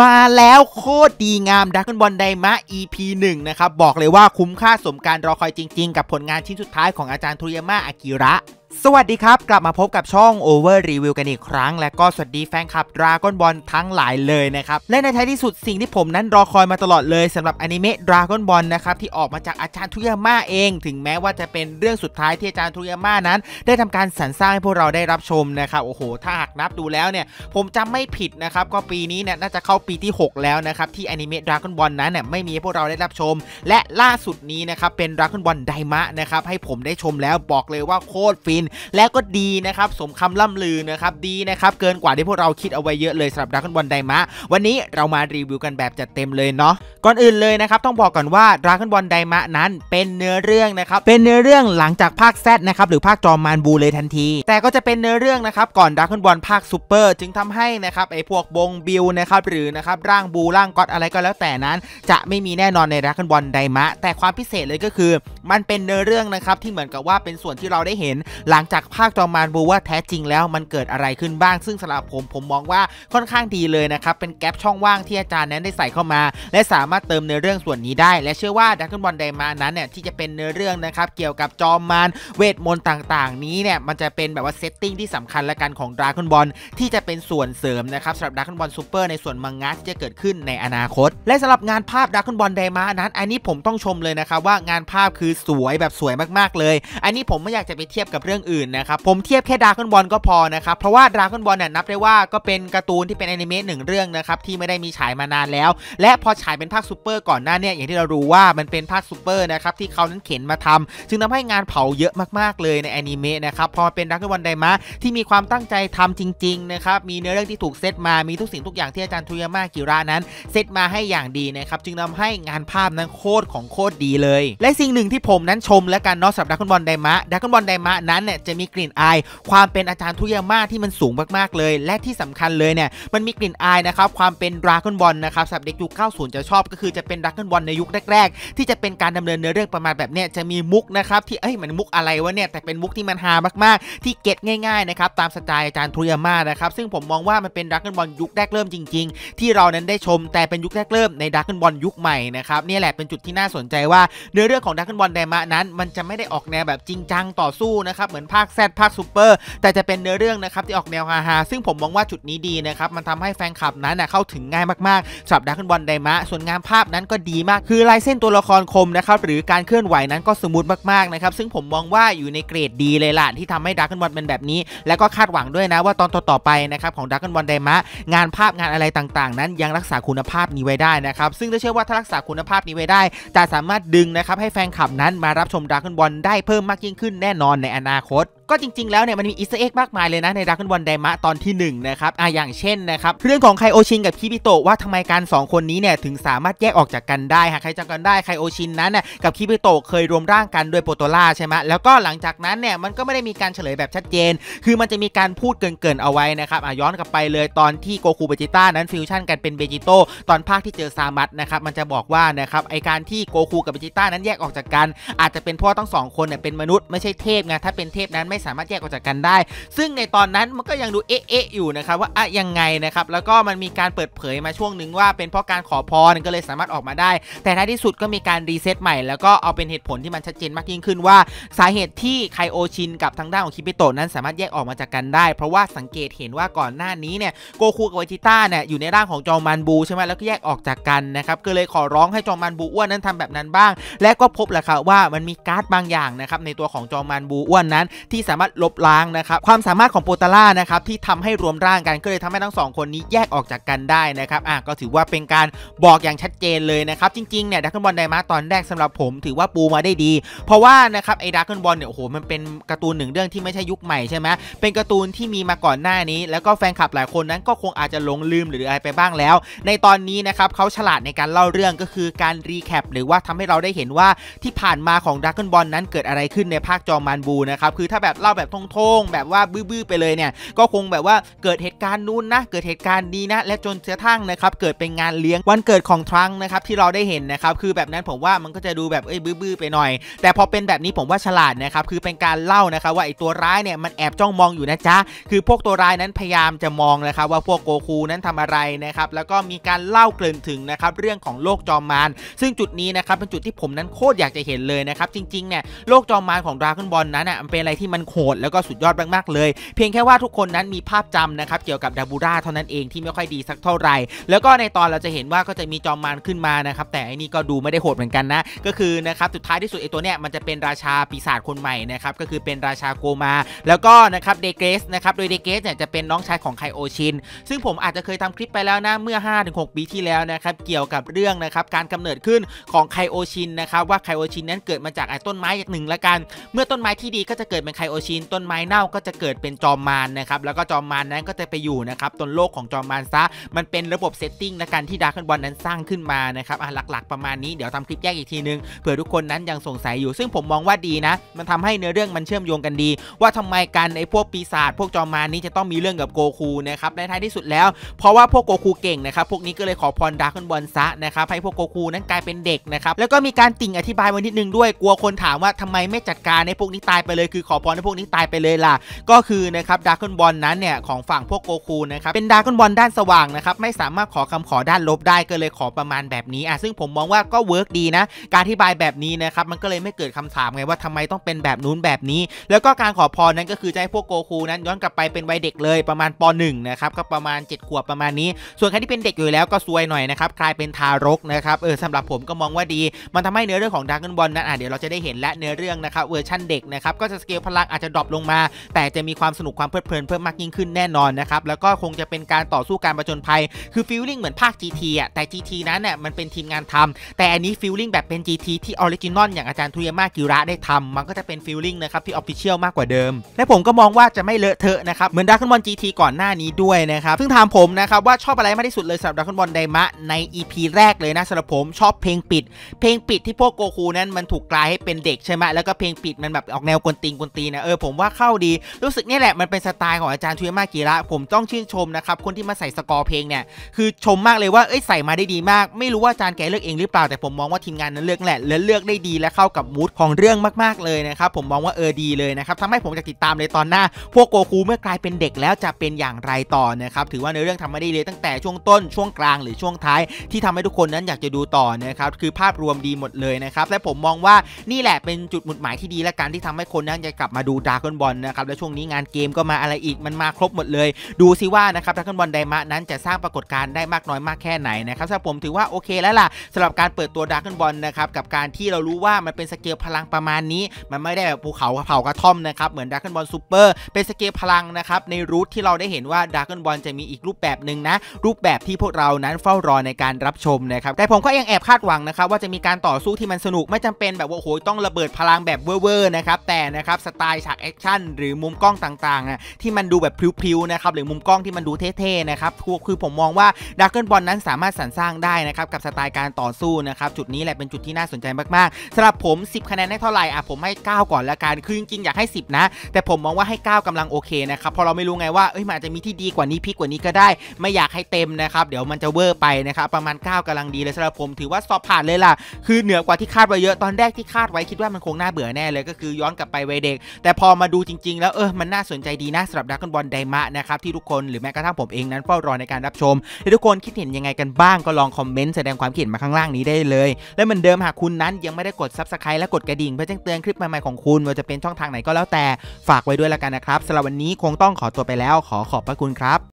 มาแล้วโคตรดีงามดักบอลไดมะ EP 1 นะครับ บอกเลยว่าคุ้มค่าสมการรอคอยจริงๆ กับผลงานชิ้นสุดท้ายของอาจารย์ทุรยามะอากิระสวัสดีครับ กลับมาพบกับช่อง Over Review กันอีกครั้ง และก็สวัสดีแฟนคลับดราก้อนบอลทั้งหลายเลยนะครับ และในท้ายที่สุดสิ่งที่ผมนั้นรอคอยมาตลอดเลย สำหรับอนิเมะดราก้อนบอลนะครับที่ออกมาจากอาจารย์ทุยาม่าเอง ถึงแม้ว่าจะเป็นเรื่องสุดท้ายที่อาจารย์ทุยาม่านั้น ได้ทำการสรรสร้างให้พวกเราได้รับชมนะครับโอ้โห ถ้าหากนับดูแล้วเนี่ยผมจำไม่ผิดนะครับก็ปีนี้เนี่ยน่าจะเข้าปีที่6แล้วนะครับที่อนิเมะดราก้อนบอลนั้นเนี่ยไม่มีให้พวกเราได้รับชม และล่าสุดนี้นะครับเป็นดราก้อนบอลไดมะนะครับให้ผมได้ชมแล้วบอกเลยว่าโคตรฟินนแล้วก็ดีนะครับสมคำล่ำลือนะครับดีนะครับเกินกว่าที่พวกเราคิดเอาไว้เยอะเลยสำหรับดักคนบอลไดมะวันนี้เรามารีวิวกันแบบจัดเต็มเลยเนาะก่อนอื่นเลยนะครับต้องบอกก่อนว่าดักคนบอลไดมะนั้น เป็นเนื้อเรื่องนะครับเป็นเนื้อเรื่องหลังจากภาคแซดนะครับหรือภาคจอมมานบูเลยทันที แต่ก็จะเป็นเนื้อเรื่องนะครับก่อนดักคนบอลภาคซูเปอร์จึงทำให้นะครับไอพวกบงบิลนะครับหรือนะครับร่างบู ร่างก๊อตอะไรก็แล้ว แต่นั้นจะไม่มีแน่นอนในดักคนบอลไดมะแต่ความพิเศษเลยก็คือ มันเป็นเนื้อเรื่องนะครับที่เหมือนกับว่าเป็นส่วนที่เราได้เห็นหลังจากภาคจอมานบูว่าแท้จริงแล้วมันเกิดอะไรขึ้นบ้าง ซึ่งสำหรับผมผมมองว่าค่อนข้างดีเลยนะครับเป็นแกลบช่องว่างที่อาจารย์นั้นได้ใส่เข้ามา และสามารถเติมในเรื่องส่วนนี้ได้ และเชื่อว่าดักเกิลบอลไดมานั้นเนี่ยที่จะเป็นเนื้อเรื่องนะครับเกี่ยวกับจอมานเวทมนต์ต่างๆนี้เนี่ยมันจะเป็นแบบว่าเซตติ้งที่สำคัญและกันของดกาก้อนบอลที่จะเป็นส่วนเสริมนะครับสำหรับดกาก้อนบอลซูเปอร์ในส่วนมังงะที่จะเกิดขึ้นในอนาคต และสำหรับงานภาพดกาก้อนบอลไดมานั้น อันนี้ผมต้องชมเลยนะครับว่างานภาพคือสวยแบบสวยมากๆเลยอันนี้ผมไม่อยากจะไปเทียบกับเรื่องื่องอื่นนะครับผมเทียบแค่ดราก้อนบอลก็พอ นะครับ เพราะว่าดราก้อนบอลเนี่ยนับได้ว่าก็เป็นการ์ตูนที่เป็นแอนิเมะหนึ่งเรื่องนะครับที่ไม่ได้มีฉายมานานแล้ว และพอฉายเป็นภาคซูเปอร์ก่อนหน้าเนี่ยอย่างที่เรารู้ว่ามันเป็นภาคซูเปอร์นะครับที่เขานั้นเข็นมาทำจึงทำให้งานเผาเยอะมากๆเลยในแอนิเมะนะครับพอมาเป็นดราก้อนบอลไดมาที่มีความตั้งใจทำจริงๆนะครับมีเนื้อเรื่องที่ถูกเซตมามีทุกสิ่งทุกอย่างที่อาจารย์ทุยาม่ากิระนั้นเซตมาให้อย่างดีนะครับจึงทาให้งานภาพนั้นโคตรของโคตรดีเลย และสิ่งหนึ่งที่ผมนั้นชมและกันนอกจากดราก้อนบอลไดมาดราก้อนบอลไดมานั้นเนี่ยจะมีกลิ่นอายความเป็นอาจารย์ทุยามาที่มันสูงมากๆเลย และที่สำคัญเลยเนี่ยมันมีกลิ่นอายนะครับความเป็นดราก้อนบอลนะครับสำหรับเด็กยุค90จะชอบ ก็คือจะเป็นดราก้อนบอลในยุคแรก ๆ ที่จะเป็นการดำเนินเนื้อเรื่องประมาณแบบเนี้ยจะมีมุกนะครับที่เอ้ยมันมุกอะไรวะเนี่ยแต่เป็นมุกที่มันฮามากๆ ที่เก็ตง่ายๆนะครับตามสไตล์อาจารย์ทุยามานะครับซึ่งผมมองว่ามันเป็นดราก้อนบอลยุคแรกเริ่มจริงๆ ที่เรานั้นได้ชมแต่เป็นยุคแรกเริ่มในดราก้อนบอลยุคใหม่นะครับนี่แหละเป็นจุดที่น่าสนใจว่า เนื้อเรื่องของดราก้อนบอลไดมะนั้น มันจะไม่ได้ออกแนวแบบจริงจังต่อสู้นะครับเหมือนภาคแซดภาคซูเปอร์แต่จะเป็นเนื้อเรื่องนะครับที่ออกแนวฮาฮาซึ่งผมมองว่าจุดนี้ดีนะครับมันทำให้แฟนคลับนั้นเข้าถึงง่ายมาก ๆสับดักบอลไดมะส่วนงานภาพนั้นก็ดีมาก คือลายเส้นตัวละครคมนะครับหรือการเคลื่อนไหวนั้นก็สมูทมากๆนะครับซึ่งผมมองว่าอยู่ในเกรดดีเลยล่ะ ที่ทำให้ดักบอลเป็นแบบนี้ และก็คาดหวังด้วยนะ ว่าตอนต่อไปนะครับของดักบอลไดมะงานภาพงานอะไรต่างๆ นั้นยังรักษาคุณภาพนี้ไว้ได้นะครับซึ่งเชื่อว่าถ้ารักษาคุณภาพนี้ไว้ได้จะสามารถดึงนะครับให้แฟนคลับนั้นมารับชมด์คบอลได้เพิ่มมากยิ่งขึ้นแน่นอนในอนาค khuất ก็จริงๆ แล้วเนี่ยมันมีอิสเอ็กมากมายเลยนะในดักกันวันไดมะตอนที่1นะครับอ่ะอย่างเช่นนะครับเรื่องของไคโอชินกับคิบิโตะว่าทำไมการ 2คนนี้เนี่ยถึงสามารถแยกออกจากกันได้หากใครจำกันได้ไคโอชินนั้นน่ยกับคิบิโตะเคยรวมร่างกันด้วยโปโตล่าใช่ไหมแล้วก็หลังจากนั้นเนี่ยมันก็ไม่ได้มีการเฉลยแบบชัดเจน คือมันจะมีการพูดเกินๆเอาไว้นะครับอ่ะย้อนกลับไปเลยตอนที่โกคูเบจิต้านั้นฟิวชั่นกันเป็นเบจิโตตอนภาคที่เจอซามัตนะครับมันจะบอกว่านะครับไอการที่โกคูกับเบจิต้านั้นแยกออกจากกัน อาจจะเป็นเพราะั้งสองคนเนี่ยเป็นมนุษย์ ไม่ใช่เทพไงถ้าเป็นเทพนั้นไสามารถแยกออกจากกันได้ ซึ่งในตอนนั้นมันก็ยังดูเอ๊ะอยู่นะครับ ว่าอะยังไงนะครับ แล้วก็มันมีการเปิดเผยมาช่วงหนึ่งว่าเป็นเพราะการขอพรก็เลยสามารถออกมาได้ แต่ท้ายที่สุดก็มีการรีเซ็ตใหม่ แล้วก็เอาเป็นเหตุผลที่มันชัดเจนมากยิ่งขึ้นว่าสาเหตุที่ไคโอชินกับทางด้านของคิปิโตะนั้น สามารถแยกออกมาจากกันได้ เพราะว่าสังเกตเห็นว่าก่อนหน้านี้เนี่ยโกคุกับไวจิต้าเนี่ยอยู่ในร่างของจอมันบูใช่ไหมแล้วก็แยกออกจากกันนะครับ ก็เลยขอร้องให้จอมันบูอ้วนนั้นทำแบบนั้นบ้าง และก็พบแหละครับว่ามันมีการ์ดบางอย่างนะครับในตัวของจอมันบูอ้วนนั้นที่สามารถลบล้างนะครับความสามารถของโปตาล่านะครับที่ทำให้รวมร่างกัน ก็เลยทำให้ทั้งสองคนนี้แยกออกจากกันได้นะครับอ่ะก็ถือว่าเป็นการบอกอย่างชัดเจนเลยนะครับจริงๆเนี่ยดักเกิลบอลไดมาตอนแรกสำหรับผมถือว่าปูมาได้ดี เพราะว่านะครับไอ้ดักเกิลบอลเนี่ยโอ้โหมันเป็นการ์ตูนหนึ่งเรื่องที่ไม่ใช่ยุคใหม่ใช่ไหมเป็นการ์ตูนที่มีมาก่อนหน้านี้ แล้วก็แฟนคลับหลายคนนั้นก็คงอาจจะหลงลืมหรืออะไรไปบ้างแล้วในตอนนี้นะครับเขาฉลาดในการเล่าเรื่องก็คือการรีแคปหรือว่าทำให้เราได้เห็นว่าที่ผ่านมาของดักเกิลบอลนั้นเกิดอะไรขึ้นในภาคจอมานบูนะครับคือถ้าแบบแบบเล่าแบบทงๆ แบบว่าบื้อๆไปเลยเนี่ยก็คงแบบว่าเกิดเหตุการณ์นู้นนะเกิดเหตุการณ์นี้นะ และจนเสียทั้งนะครับเกิดเป็นงานเลี้ยงวันเกิดของทรังนะครับที่เราได้เห็นนะครับคือแบบนั้นผมว่ามันก็จะดูแบบเอ้ยบื้อๆไปหน่อย แต่พอเป็นแบบนี้ผมว่าฉลาดนะครับคือเป็นการเล่านะครับ ว่าไอ้ตัวร้ายเนี่ยมันแอบจ้องมองอยู่นะจ๊ะคือพวกตัวร้ายนั้นพยายามจะมองนะครับว่าพวกโกคูนั้นทำอะไรนะครับแล้วก็มีการเล่าเกริ่นถึงนะครับ เรื่องของโลกจอมมารซึ่งจุดนี้นะครับเป็นจุดที่ผมนั้นโคตรอยากจะเห็นเลยนะครับจริงๆเนี่ยโลกจอมมารของดราก้อนบอลนั้นอ่ะมันเป็นอะไรที่มันันโหดแล้วก็สุดยอดมาก ๆ เลย เพียงแค่ว่าทุกคนนั้นมีภาพจำนะครับเกี่ยวกับดาบูราเท่านั้นเองที่ไม่ค่อยดีสักเท่าไหร่ แล้วก็ในตอนเราจะเห็นว่าก็จะมีจอมมารขึ้นมานะครับแต่อันนี้ก็ดูไม่ได้โหดเหมือนกันนะก็คือนะครับสุดท้ายที่สุดไอตัวเนี้ยมันจะเป็นราชาปีศาจคนใหม่นะครับก็คือเป็นราชาโกมา แล้วก็นะครับเดเกสนะครับโดยเดเกสเนี่ยจะเป็นน้องชายของไคโอชินซึ่งผมอาจจะเคยทำคลิปไปแล้วนะเมื่อ5หปีที่แล้วนะครับเกี่ยวกับเรื่องนะครับการกำเนิดขึ้นของไคโอชินนะครับว่าไคโอชินนั้นเกิดมาจากไอ้ต้นไม้หนึ่งละกันเมื่อต้นไม้ที่ดีก็จะเกิดเป็นไคโโอชินต้นไม้เน่าก็จะเกิดเป็นจอมมารนนะครับ แล้วก็จอมมารนนั้นก็จะไปอยู่นะครับตนโลกของจอมมารซะ มันเป็นระบบเซตติ้งในะการที่ดาร์คบอลนั้นสร้างขึ้นมานะครับอ่ะหลักๆประมาณนี้ เดี๋ยวทำคลิปแยกอีกทีนึงเผื่อทุกคนนั้นยังสงสัยอยู่ ซึ่งผมมองว่าดีนะ มันทำให้เนื้อเรื่องมันเชื่อมโยงกันดี ว่าทำไมกันไอ้พวกปีศาจพวกจอมมารนี้จะต้องมีเรื่องกับโกคูนะครับในท้ายที่สุดแล้วเพราะว่าพวกโกคูเก่งนะครับพวกนี้ก็เลยขอพรดาร์คบอลซะนะครับให้พวกโกคูนั้นกลายเป็นเด็กนะครับแล้วก็มีการติ่งอธิบายไว้นิดนึงด้วยกลัวคนถามว่าทำไมไม่จัดการในพวกนี้ตายไปเลยคือขอพรพวกนี้ตายไปเลยล่ะก็คือนะครับดาร์กบอลนั้นเนี่ยของฝั่งพวกโกคูนะครับเป็นดาร์กบอลด้านสว่างนะครับไม่สามารถขอคำขอด้านลบได้ ก็เลยขอประมาณแบบนี้อ่ะซึ่งผมมองว่าก็เวิร์กดีนะ การอธิบายแบบนี้นะครับมันก็เลยไม่เกิดคำถามไงว่าทำไมต้องเป็นแบบนู้นแบบนี้ แล้วก็การขอพรนั้นก็คือจะให้พวกโกคูนั้นย้อนกลับไปเป็นวัยเด็กเลย ประมาณป .1 นะครับก็ประมาณ 7ขวบประมาณนี้ ส่วนใครที่เป็นเด็กอยู่แล้วก็ซวยหน่อยนะครับกลายเป็นทารกนะครับเออสำหรับผมก็มองว่าดี มันทำให้เนื้อเรื่องของดาร์กบอลนั้นอ่ะเดี๋ยวเราจะได้เห็นและเนื้อเรื่องนะครับเวอร์ชั่นเด็กนะครับก็จะสเกลพลังอาจจะดรอปลงมาแต่จะมีความสนุกความเพลิดเพลินเพิ่มมากยิ่งขึ้นแน่นอนนะครับ แล้วก็คงจะเป็นการต่อสู้การประจนภัย คือฟิลลิ่งเหมือนภาค GT อ่ะแต่ GT นั้นน่ยมันเป็นทีมงานทำ แต่อันนี้ฟิลลิ่งแบบเป็น GT ที่ออริจินอลอย่างอาจารย์ทุยามากิระได้ทำมันก็จะเป็นฟิลลิ่งนะครับที่ออฟฟิเชียลมากกว่าเดิม และผมก็มองว่าจะไม่เลอะเทอะนะครับเหมือนดักคนบอล GT ก่อนหน้านี้ด้วยนะครับซึ่งถามผมนะครับว่าชอบอะไรมากที่สุดเลยสำหรับดักคนบอลไดมะใน EP แรกเลยนะสำหรับผมชอบเพลงปิด เพลงปิดที่พวกโกคูนั้นมันถูกกลายให้เป็นเด็กใช่ไหมแล้วก็เพลงปิดมันแบบออกแนวกวนตีนกวนตีนะเออผมว่าเข้าดี รู้สึกนี่แหละมันเป็นสไตล์ของอาจารย์ทุยมากีระ ผมต้องชื่นชมนะครับคนที่มาใส่สกอร์เพลงเนี่ย คือชมมากเลยว่าเอ้ยใส่มาได้ดีมาก ไม่รู้ว่าอาจารย์แกเลือกเองหรือเปล่า แต่ผมมองว่าทีมงานนั้นเลือกแหละและเลือกได้ดี และเข้ากับมูดของเรื่องมาก ๆ เลยนะครับผมมองว่าเออดีเลยนะครับทำให้ผมจะติดตามเลยตอนหน้า พวกโกคูเมื่อกลายเป็นเด็กแล้วจะเป็นอย่างไรต่อนะครับถือว่าในเรื่องทำมาได้เลยตั้งแต่ช่วงต้นช่วงกลาง หรือช่วงท้ายที่ทำให้ทุกคนนั้นอยากจะดูต่อนะครับคือภาพรวมดีหมดเลยนะครับและผมมองว่านี่แหละเป็นจุดหมุดหมายที่ดี และการที่ทำให้คนนั้นจะกลับมาดดูดราก้อนบอลนะครับและช่วงนี้งานเกมก็มาอะไรอีกมันมาครบหมดเลย ดูซิว่านะครับดราก้อนบอลไดมะนั้น จะสร้างปรากฏการณ์ได้มากน้อยมากแค่ไหนนะครับสำหรับผมถือว่าโอเคแล้วล่ะสำหรับการเปิดตัวดราก้อนบอลนะครับกับการที่เรารู้ว่ามันเป็นสเกลพลังประมาณนี้ มันไม่ได้แบบภูเขาเผากระท่อมนะครับเหมือนดราก้อนบอลซูเปอร์เป็นสเกลพลังนะครับในรูทที่เราได้เห็นว่าดราก้อนบอลจะมีอีกรูปแบบหนึ่งนะ รูปแบบที่พวกเรานั้นเฝ้ารอในการรับชมนะครับแต่ผมก็ยังแอบคาดหวังนะครับว่าจะมีการต่อสู้ที่มันสนุกไม่จำเป็นแบบว่าโอ้โหต้องระเบิดพลังแบบเว่อร์นะครับแต่นะครับสไตล์ฉากแอคชั่นหรือมุมกล้องต่างๆนะที่มันดูแบบพลิ้วๆนะครับหรือมุมกล้องที่มันดูเท่ๆนะครับคือผมมองว่าดักเกิลบอลนั้นสามารถสรรสร้างได้นะครับกับสไตล์การต่อสู้นะครับจุดนี้แหละเป็นจุดที่น่าสนใจมากๆสำหรับผม 10 คะแนนได้เท่าไหร่อ่ะผมให้ 9 ก่อนละกัน คือจริงๆ อยากให้ 10 นะ แต่ผมมองว่าให้ 9กำลังโอเคนะครับพอเราไม่รู้ไงว่าเอ้ยมันอาจจะมีที่ดีกว่านี้พิกกว่านี้ก็ได้ ไม่อยากให้เต็มนะครับเดี๋ยวมันจะเวอร์ไปนะครับประมาณ9กำลังดีเลยสำหรับผมถือว่าสอบผ่านเลยล่ะคือเหนือกว่าที่คาดไว้เยอะตอนแรกที่คาดไว้คิดว่ามันคงน่าเบื่อแน่เลยก็คือย้อนกลับไปวัยเด็กแต่พอมาดูจริงๆแล้วเออมันน่าสนใจดีนะสำหรับดักบอลไดมะนะครับที่ทุกคนหรือแม้กระทั่งผมเองนั้นเฝ้ารอในการรับชมและทุกคนคิดเห็นยังไงกันบ้างก็ลองคอมเมนต์แสดงความคิดเห็นมาข้างล่างนี้ได้เลย และเหมือนเดิมหากคุณนั้นยังไม่ได้กดซับสไครต์และกดกระดิ่ง เพื่อแจ้งเตือนคลิปใหม่ๆของคุณว่าจะเป็นช่องทางไหนก็แล้วแต่ฝากไว้ด้วยละกันนะครับสำหรับวันนี้คงต้องขอตัวไปแล้วขอขอบพระคุณครับ